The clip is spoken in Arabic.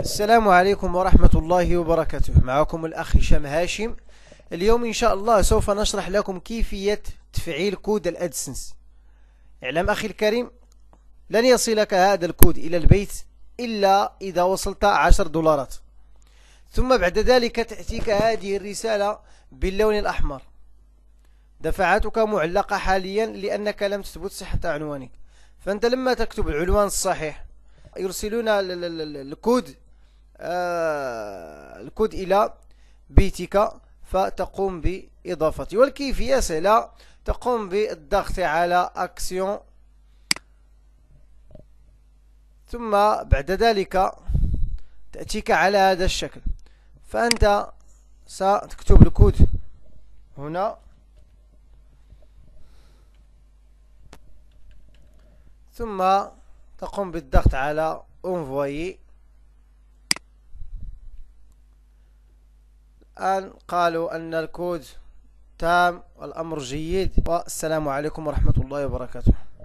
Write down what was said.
السلام عليكم ورحمة الله وبركاته معكم الأخ هشام هاشم اليوم إن شاء الله سوف نشرح لكم كيفية تفعيل كود الأدسنس اعلم أخي الكريم لن يصلك هذا الكود إلى البيت إلا إذا وصلت 10 دولارات ثم بعد ذلك تأتيك هذه الرسالة باللون الأحمر دفعاتك معلقة حاليا لأنك لم تثبت صحة عنوانك فأنت لما تكتب العنوان الصحيح يرسلون الكود آه، الكود إلى بيتك فتقوم بإضافته والكيفية سهلة تقوم بالضغط على أكسيون ثم بعد ذلك تأتيك على هذا الشكل فأنت ستكتب الكود هنا ثم تقوم بالضغط على انفوي الآن قالوا أن الكود تام والأمر جيد والسلام عليكم ورحمة الله وبركاته